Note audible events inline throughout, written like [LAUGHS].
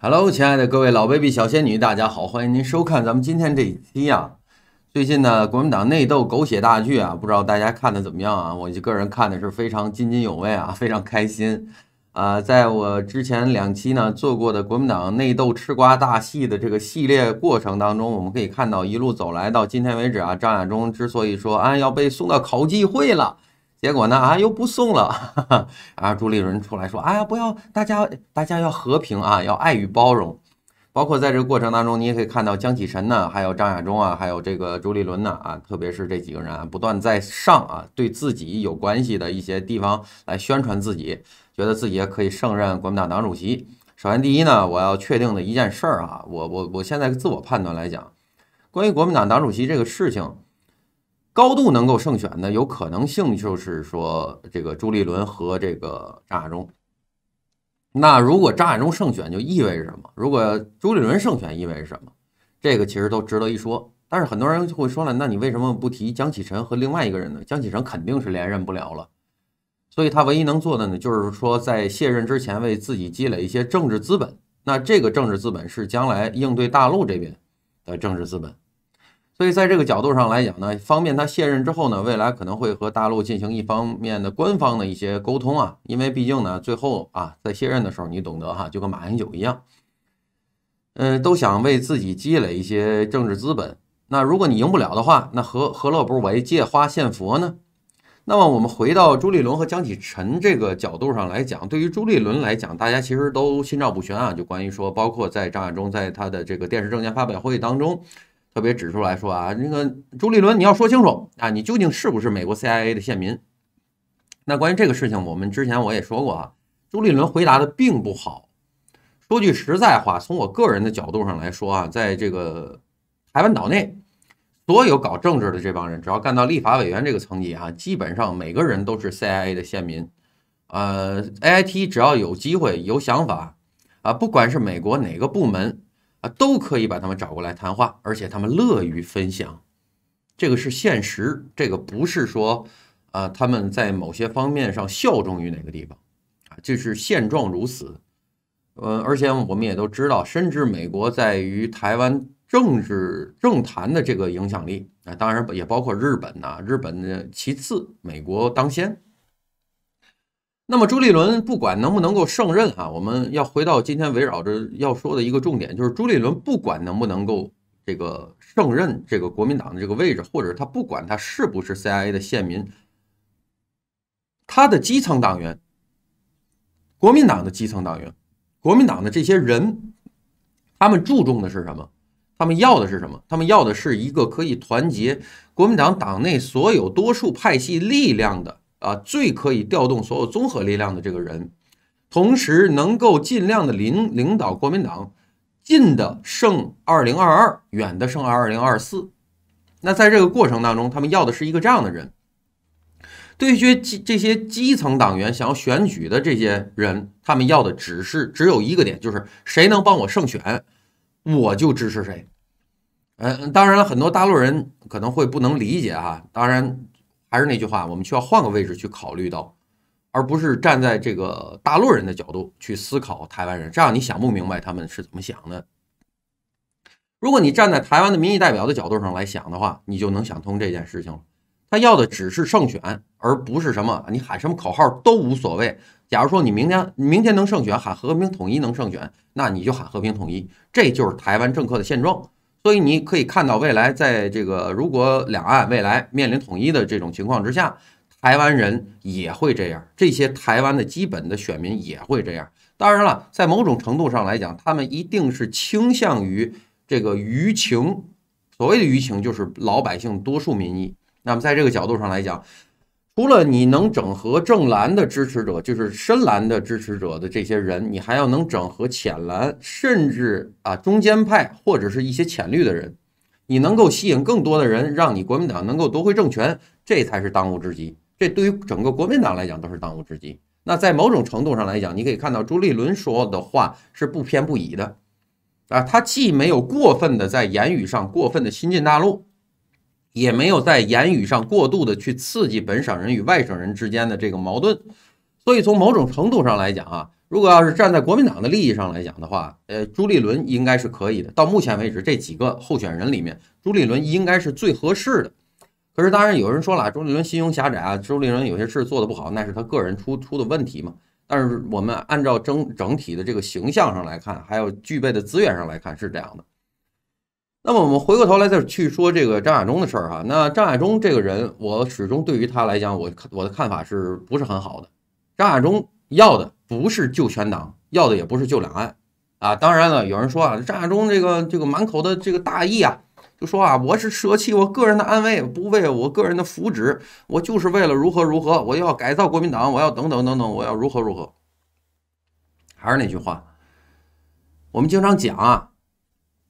Hello，亲爱的各位老 baby 小仙女，大家好，欢迎您收看咱们今天这一期啊。最近呢，国民党内斗狗血大剧啊，不知道大家看的怎么样啊？我一个人看的是非常津津有味啊，[LAUGHS] 非常开心啊。在我之前两期呢做过的国民党内斗吃瓜大戏的这个系列过程当中，我们可以看到一路走来到今天为止啊，张亚忠之所以说啊要被送到考纪会了。结果呢？啊，又不送了。哈 [LAUGHS] 哈，啊朱立伦出来说：“哎呀，不要，大家大家要和平啊，要爱与包容。”包括在这个过程当中，你也可以看到江启臣呢，还有张亚中啊，还有这个朱立伦呢啊，特别是这几个人，啊，不断在上啊，对自己有关系的一些地方来宣传自己，觉得自己也可以胜任国民党党主席。首先，第一呢，我要确定的一件事儿啊，我我我现在自我判断来讲，关于国民党党主席这个事情。高度能够胜选的有可能性就是说，这个朱立伦和这个张亚中。那如果张亚中胜选，就意味着什么？如果朱立伦胜选，意味着什么？这个其实都值得一说。但是很多人会说了，那你为什么不提江启臣和另外一个人呢？江启臣肯定是连任不了了，所以他唯一能做的呢，就是说在卸任之前，为自己积累一些政治资本。那这个政治资本是将来应对大陆这边的政治资本。所以，在这个角度上来讲呢，方便他卸任之后呢，未来可能会和大陆进行一方面的官方的一些沟通啊，因为毕竟呢，最后啊，在卸任的时候，你懂得哈，就跟马英九一样，嗯，都想为自己积累一些政治资本。那如果你赢不了的话，那何何乐不为借花献佛呢？那么，我们回到朱立伦和江启臣这个角度上来讲，对于朱立伦来讲，大家其实都心照不宣啊，就关于说，包括在张亚中在他的这个电视政见发表会议当中。特别指出来说啊，那个朱立伦，你要说清楚啊，你究竟是不是美国 CIA 的线民？那关于这个事情，我们之前我也说过啊，朱立伦回答的并不好。说句实在话，从我个人的角度上来说啊，在这个台湾岛内，所有搞政治的这帮人，只要干到立法委员这个层级啊，基本上每个人都是 CIA 的线民。呃，AIT 只要有机会、有想法啊，不管是美国哪个部门。啊，都可以把他们找过来谈话，而且他们乐于分享，这个是现实，这个不是说，啊，他们在某些方面上效忠于哪个地方，啊，就是现状如此。嗯，而且我们也都知道，深知美国在于台湾政治政坛的这个影响力，啊，当然也包括日本呐，日本的其次，美国当先。那么朱立伦不管能不能够胜任啊，我们要回到今天围绕着要说的一个重点，就是朱立伦不管能不能够这个胜任这个国民党的这个位置，或者他不管他是不是 CIA 的县民，他的基层党员，国民党的基层党员，国民党的这些人，他们注重的是什么？他们要的是什么？他们要的是一个可以团结国民党党内所有多数派系力量的。啊，最可以调动所有综合力量的这个人，同时能够尽量的领领导国民党近的胜二零二二，远的胜二零二四。那在这个过程当中，他们要的是一个这样的人。对于基这些基层党员想要选举的这些人，他们要的只是只有一个点，就是谁能帮我胜选，我就支持谁。嗯，当然了很多大陆人可能会不能理解哈，当然。还是那句话，我们需要换个位置去考虑到，而不是站在这个大陆人的角度去思考台湾人。这样你想不明白他们是怎么想的。如果你站在台湾的民意代表的角度上来想的话，你就能想通这件事情了。他要的只是胜选，而不是什么你喊什么口号都无所谓。假如说你明天明天能胜选，喊和平统一能胜选，那你就喊和平统一。这就是台湾政客的现状。所以你可以看到，未来在这个如果两岸未来面临统一的这种情况之下，台湾人也会这样，这些台湾的基本的选民也会这样。当然了，在某种程度上来讲，他们一定是倾向于这个舆情，所谓的舆情就是老百姓多数民意。那么在这个角度上来讲。除了你能整合正蓝的支持者，就是深蓝的支持者的这些人，你还要能整合浅蓝，甚至啊中间派或者是一些浅绿的人，你能够吸引更多的人，让你国民党能够夺回政权，这才是当务之急。这对于整个国民党来讲都是当务之急。那在某种程度上来讲，你可以看到朱立伦说的话是不偏不倚的，啊，他既没有过分的在言语上过分的亲近大陆。也没有在言语上过度的去刺激本省人与外省人之间的这个矛盾，所以从某种程度上来讲啊，如果要是站在国民党的利益上来讲的话，呃，朱立伦应该是可以的。到目前为止这几个候选人里面，朱立伦应该是最合适的。可是当然有人说了，朱立伦心胸狭窄啊，朱立伦有些事做的不好，那是他个人出出的问题嘛。但是我们按照整整体的这个形象上来看，还有具备的资源上来看，是这样的。那么我们回过头来再去说这个张亚中的事儿哈。那张亚中这个人，我始终对于他来讲，我我的看法是不是很好的？张亚中要的不是救全党，要的也不是救两岸啊。当然了，有人说啊，张亚中这个这个满口的这个大义啊，就说啊，我是舍弃我个人的安危，不为我个人的福祉，我就是为了如何如何，我要改造国民党，我要等等等等，我要如何如何。还是那句话，我们经常讲啊。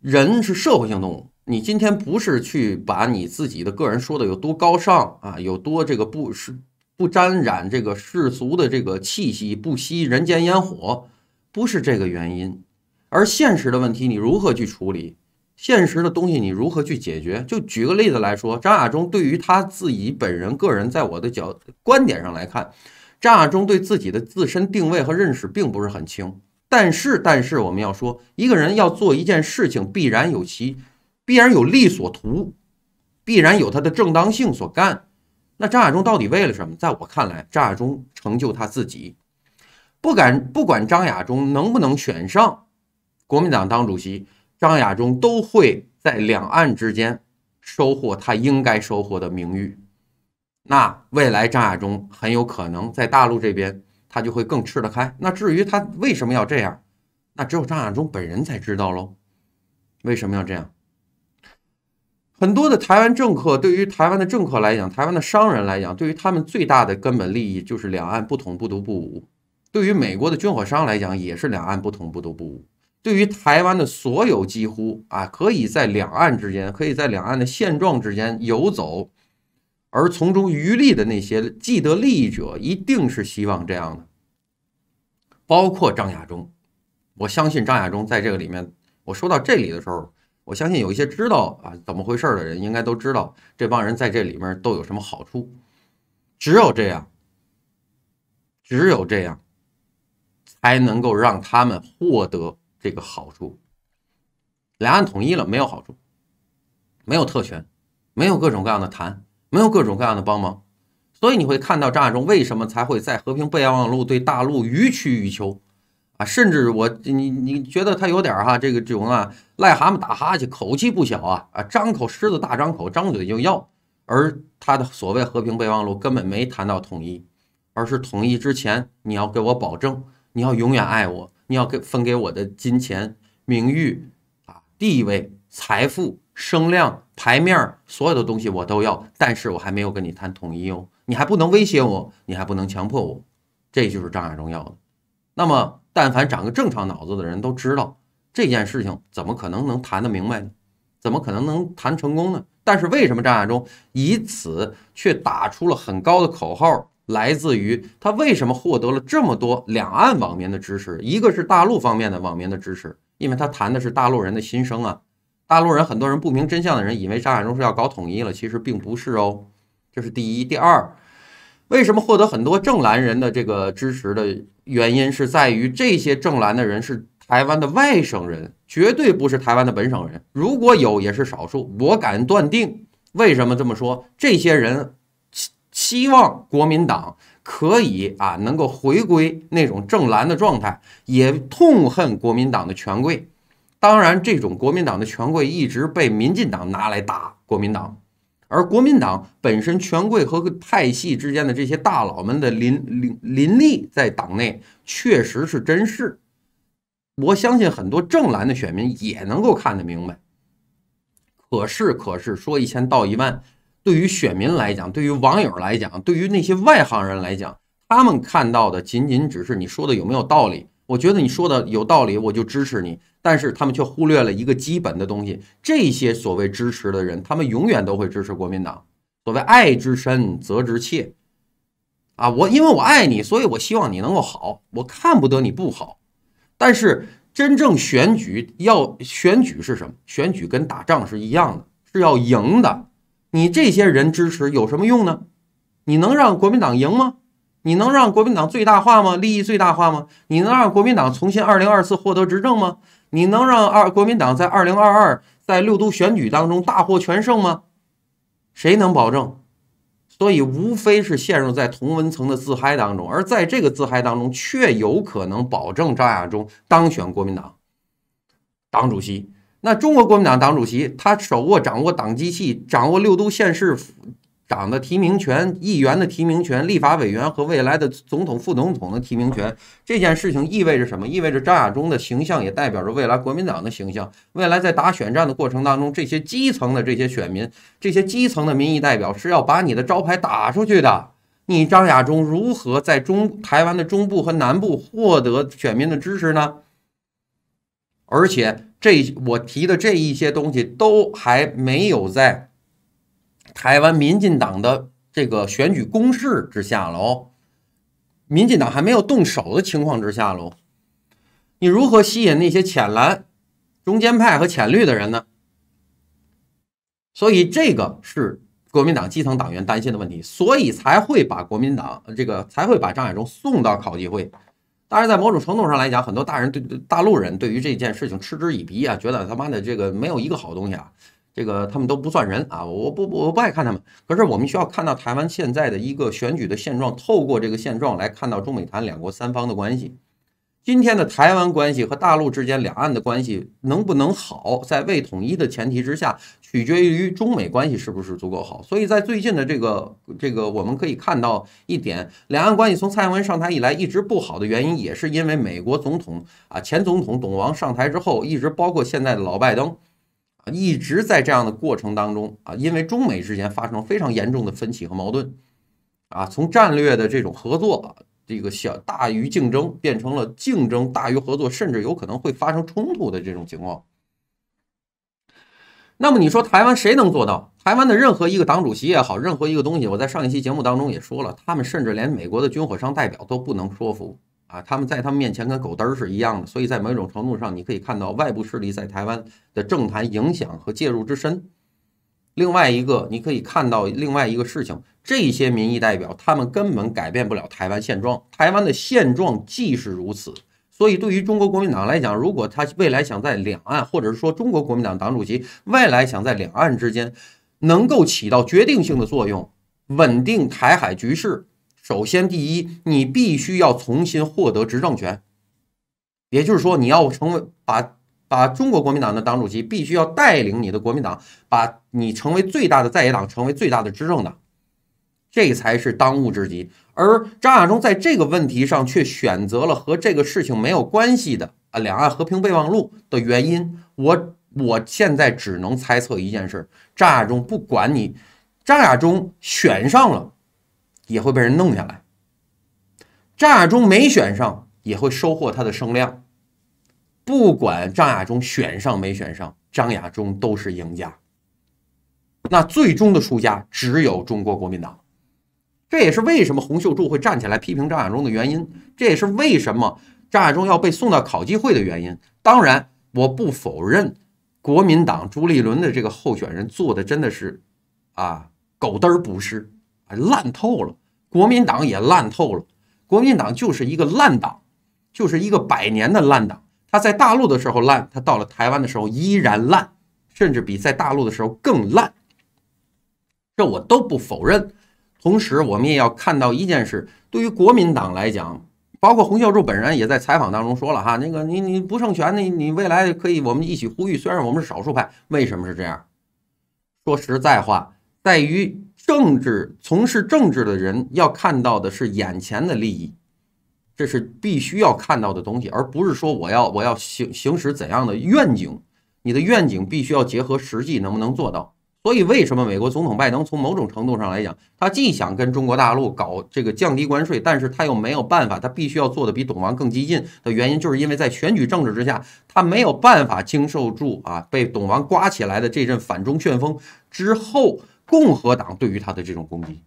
人是社会性动物，你今天不是去把你自己的个人说的有多高尚啊，有多这个不是不沾染这个世俗的这个气息，不吸人间烟火，不是这个原因。而现实的问题，你如何去处理？现实的东西，你如何去解决？就举个例子来说，张亚中对于他自己本人个人，在我的角观点上来看，张亚中对自己的自身定位和认识并不是很清。但是，但是我们要说，一个人要做一件事情，必然有其必然有利所图，必然有他的正当性所干。那张亚中到底为了什么？在我看来，张亚中成就他自己。不敢不管张亚中能不能选上国民党当主席，张亚中都会在两岸之间收获他应该收获的名誉。那未来张亚中很有可能在大陆这边。他就会更吃得开。那至于他为什么要这样，那只有张亚中本人才知道喽。为什么要这样？很多的台湾政客，对于台湾的政客来讲，台湾的商人来讲，对于他们最大的根本利益就是两岸不统不独不武。对于美国的军火商来讲，也是两岸不统不独不武。对于台湾的所有几乎啊，可以在两岸之间，可以在两岸的现状之间游走。而从中渔利的那些既得利益者一定是希望这样的，包括张亚中，我相信张亚中在这个里面，我说到这里的时候，我相信有一些知道啊怎么回事的人应该都知道这帮人在这里面都有什么好处，只有这样，只有这样，才能够让他们获得这个好处。两岸统一了没有好处，没有特权，没有各种各样的谈。没有各种各样的帮忙，所以你会看到张亚忠为什么才会在和平备忘录对大陆予取予求啊，甚至我你你觉得他有点哈这个这种啊，癞蛤蟆打哈欠，口气不小啊啊，张口狮子大张口，张嘴就要，而他的所谓和平备忘录根本没谈到统一，而是统一之前你要给我保证，你要永远爱我，你要给分给我的金钱、名誉啊、地位、财富。声量、排面儿，所有的东西我都要，但是我还没有跟你谈统一哦，你还不能威胁我，你还不能强迫我，这就是张亚中要的。那么，但凡长个正常脑子的人都知道，这件事情怎么可能能谈得明白呢？怎么可能能谈成功呢？但是为什么张亚中以此却打出了很高的口号？来自于他为什么获得了这么多两岸网民的支持？一个是大陆方面的网民的支持，因为他谈的是大陆人的心声啊。大陆人很多人不明真相的人，以为张海中是要搞统一了，其实并不是哦。这是第一，第二，为什么获得很多正蓝人的这个支持的原因，是在于这些正蓝的人是台湾的外省人，绝对不是台湾的本省人。如果有，也是少数。我敢断定，为什么这么说？这些人希希望国民党可以啊，能够回归那种正蓝的状态，也痛恨国民党的权贵。当然，这种国民党的权贵一直被民进党拿来打国民党，而国民党本身权贵和派系之间的这些大佬们的林林林立在党内确实是真事。我相信很多正蓝的选民也能够看得明白。可是，可是说一千道一万，对于选民来讲，对于网友来讲，对于那些外行人来讲，他们看到的仅仅只是你说的有没有道理。我觉得你说的有道理，我就支持你。但是他们却忽略了一个基本的东西：这些所谓支持的人，他们永远都会支持国民党。所谓爱之深，责之切，啊，我因为我爱你，所以我希望你能够好，我看不得你不好。但是真正选举要选举是什么？选举跟打仗是一样的，是要赢的。你这些人支持有什么用呢？你能让国民党赢吗？你能让国民党最大化吗？利益最大化吗？你能让国民党重新二零二四获得执政吗？你能让二国民党在二零二二在六都选举当中大获全胜吗？谁能保证？所以无非是陷入在同文层的自嗨当中，而在这个自嗨当中，却有可能保证张亚中当选国民党党主席。那中国国民党党主席，他手握掌握党机器，掌握六都县市。党的提名权、议员的提名权、立法委员和未来的总统、副总统的提名权，这件事情意味着什么？意味着张亚中的形象也代表着未来国民党的形象。未来在打选战的过程当中，这些基层的这些选民、这些基层的民意代表是要把你的招牌打出去的。你张亚中如何在中台湾的中部和南部获得选民的支持呢？而且这我提的这一些东西都还没有在。台湾民进党的这个选举攻势之下喽，民进党还没有动手的情况之下喽，你如何吸引那些浅蓝、中间派和浅绿的人呢？所以这个是国民党基层党员担心的问题，所以才会把国民党这个才会把张亚中送到考纪会。当然，在某种程度上来讲，很多大人对大陆人对于这件事情嗤之以鼻啊，觉得他妈的这个没有一个好东西啊。这个他们都不算人啊！我不不我不爱看他们。可是我们需要看到台湾现在的一个选举的现状，透过这个现状来看到中美台两国三方的关系。今天的台湾关系和大陆之间两岸的关系能不能好，在未统一的前提之下，取决于中美关系是不是足够好。所以在最近的这个这个，我们可以看到一点，两岸关系从蔡英文上台以来一直不好的原因，也是因为美国总统啊前总统董王上台之后，一直包括现在的老拜登。啊，一直在这样的过程当中啊，因为中美之间发生了非常严重的分歧和矛盾，啊，从战略的这种合作，这个小大于竞争，变成了竞争大于合作，甚至有可能会发生冲突的这种情况。那么你说台湾谁能做到？台湾的任何一个党主席也好，任何一个东西，我在上一期节目当中也说了，他们甚至连美国的军火商代表都不能说服。啊，他们在他们面前跟狗嘚儿是一样的，所以在某种程度上，你可以看到外部势力在台湾的政坛影响和介入之深。另外一个，你可以看到另外一个事情：这些民意代表他们根本改变不了台湾现状。台湾的现状既是如此。所以，对于中国国民党来讲，如果他未来想在两岸，或者是说中国国民党党主席未来想在两岸之间能够起到决定性的作用，稳定台海局势。首先，第一，你必须要重新获得执政权，也就是说，你要成为把把中国国民党的党主席，必须要带领你的国民党，把你成为最大的在野党，成为最大的执政党，这才是当务之急。而张亚中在这个问题上却选择了和这个事情没有关系的啊，两岸和平备忘录的原因。我我现在只能猜测一件事：张亚中不管你，张亚中选上了。也会被人弄下来。张亚中没选上，也会收获他的声量。不管张亚中选上没选上，张亚中都是赢家。那最终的输家只有中国国民党。这也是为什么洪秀柱会站起来批评张亚中的原因，这也是为什么张亚中要被送到考击会的原因。当然，我不否认国民党朱立伦的这个候选人做的真的是，啊，狗嘚儿不是，烂透了。国民党也烂透了，国民党就是一个烂党，就是一个百年的烂党。他在大陆的时候烂，他到了台湾的时候依然烂，甚至比在大陆的时候更烂。这我都不否认。同时，我们也要看到一件事：对于国民党来讲，包括洪秀柱本人也在采访当中说了哈，那个你你不胜权，你你未来可以我们一起呼吁。虽然我们是少数派，为什么是这样？说实在话，在于。政治从事政治的人要看到的是眼前的利益，这是必须要看到的东西，而不是说我要我要行行使怎样的愿景。你的愿景必须要结合实际能不能做到。所以，为什么美国总统拜登从某种程度上来讲，他既想跟中国大陆搞这个降低关税，但是他又没有办法，他必须要做的比董王更激进的原因，就是因为在选举政治之下，他没有办法经受住啊被董王刮起来的这阵反中旋风之后。共和党对于他的这种攻击，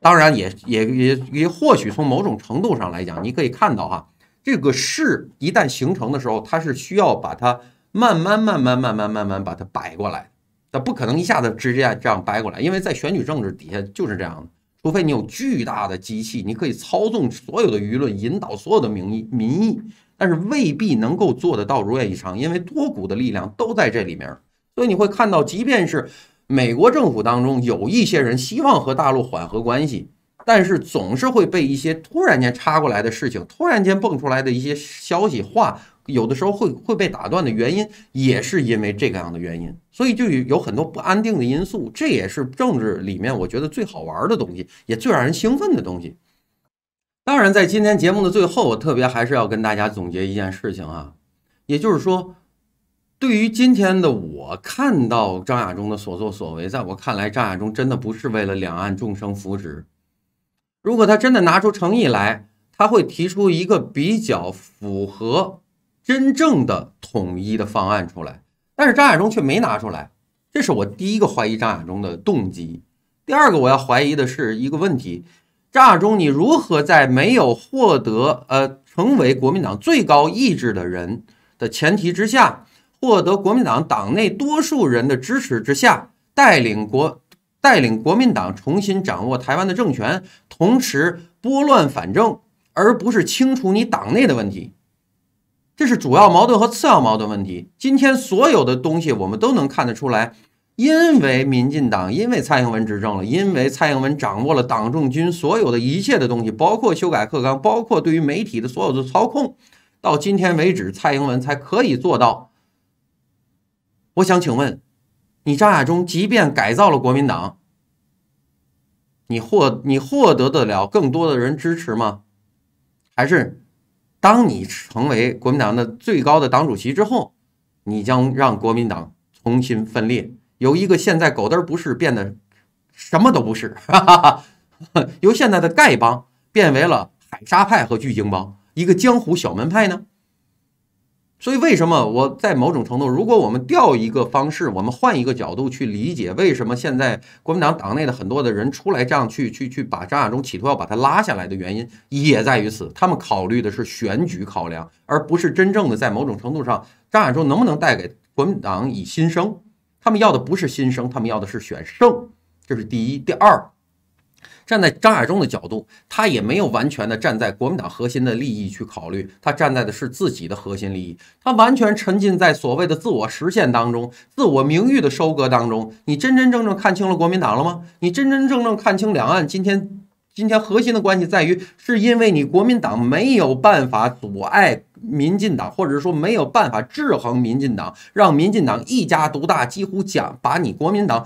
当然也也也也，或许从某种程度上来讲，你可以看到哈，这个势一旦形成的时候，它是需要把它慢慢慢慢慢慢慢慢把它摆过来，它不可能一下子直接这样掰过来，因为在选举政治底下就是这样的，除非你有巨大的机器，你可以操纵所有的舆论，引导所有的民意民意，但是未必能够做得到如愿以偿，因为多股的力量都在这里面，所以你会看到，即便是。美国政府当中有一些人希望和大陆缓和关系，但是总是会被一些突然间插过来的事情、突然间蹦出来的一些消息话，有的时候会会被打断的原因，也是因为这个样的原因，所以就有有很多不安定的因素。这也是政治里面我觉得最好玩的东西，也最让人兴奋的东西。当然，在今天节目的最后，我特别还是要跟大家总结一件事情啊，也就是说。对于今天的我，看到张亚中的所作所为，在我看来，张亚中真的不是为了两岸众生福祉。如果他真的拿出诚意来，他会提出一个比较符合真正的统一的方案出来。但是张亚中却没拿出来，这是我第一个怀疑张亚中的动机。第二个，我要怀疑的是一个问题：张亚中，你如何在没有获得呃成为国民党最高意志的人的前提之下？获得国民党党内多数人的支持之下，带领国带领国民党重新掌握台湾的政权，同时拨乱反正，而不是清除你党内的问题。这是主要矛盾和次要矛盾问题。今天所有的东西我们都能看得出来，因为民进党，因为蔡英文执政了，因为蔡英文掌握了党政军所有的一切的东西，包括修改课纲，包括对于媒体的所有的操控，到今天为止，蔡英文才可以做到。我想请问，你张亚中即便改造了国民党，你获你获得得了更多的人支持吗？还是，当你成为国民党的最高的党主席之后，你将让国民党重新分裂，由一个现在狗嘚不是变得什么都不是，[LAUGHS] 由现在的丐帮变为了海沙派和巨鲸帮，一个江湖小门派呢？所以，为什么我在某种程度，如果我们调一个方式，我们换一个角度去理解，为什么现在国民党党内的很多的人出来这样去去去把张亚中企图要把他拉下来的原因，也在于此。他们考虑的是选举考量，而不是真正的在某种程度上，张亚中能不能带给国民党以新生。他们要的不是新生，他们要的是选胜。这是第一，第二。站在张亚中的角度，他也没有完全的站在国民党核心的利益去考虑，他站在的是自己的核心利益，他完全沉浸在所谓的自我实现当中、自我名誉的收割当中。你真真正正看清了国民党了吗？你真真正正看清两岸今天今天核心的关系在于，是因为你国民党没有办法阻碍民进党，或者说没有办法制衡民进党，让民进党一家独大，几乎将把你国民党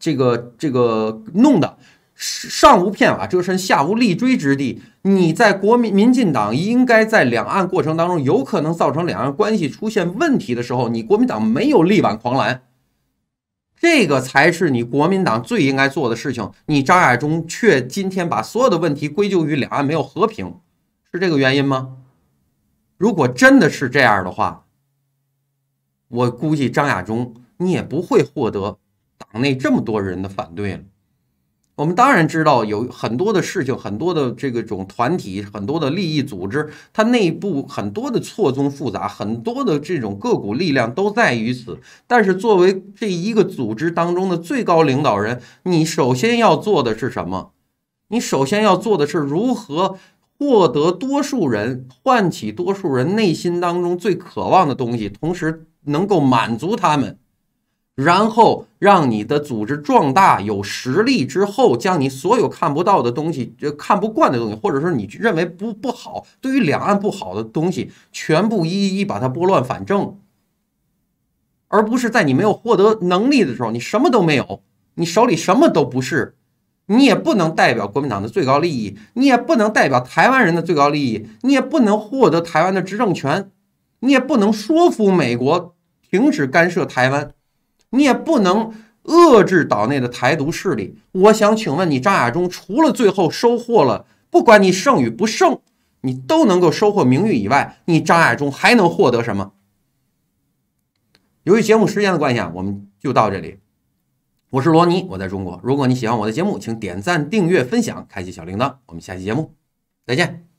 这个这个弄的。上无片瓦遮身，下无立锥之地。你在国民民进党应该在两岸过程当中，有可能造成两岸关系出现问题的时候，你国民党没有力挽狂澜，这个才是你国民党最应该做的事情。你张亚中却今天把所有的问题归咎于两岸没有和平，是这个原因吗？如果真的是这样的话，我估计张亚中你也不会获得党内这么多人的反对了。我们当然知道有很多的事情，很多的这个种团体，很多的利益组织，它内部很多的错综复杂，很多的这种各股力量都在于此。但是，作为这一个组织当中的最高领导人，你首先要做的是什么？你首先要做的是如何获得多数人，唤起多数人内心当中最渴望的东西，同时能够满足他们。然后让你的组织壮大、有实力之后，将你所有看不到的东西、看不惯的东西，或者说你认为不不好、对于两岸不好的东西，全部一一把它拨乱反正，而不是在你没有获得能力的时候，你什么都没有，你手里什么都不是，你也不能代表国民党的最高利益，你也不能代表台湾人的最高利益，你也不能获得台湾的执政权，你也不能说服美国停止干涉台湾。你也不能遏制岛内的台独势力。我想请问你，张亚中除了最后收获了，不管你胜与不胜，你都能够收获名誉以外，你张亚中还能获得什么？由于节目时间的关系啊，我们就到这里。我是罗尼，我在中国。如果你喜欢我的节目，请点赞、订阅、分享，开启小铃铛。我们下期节目再见。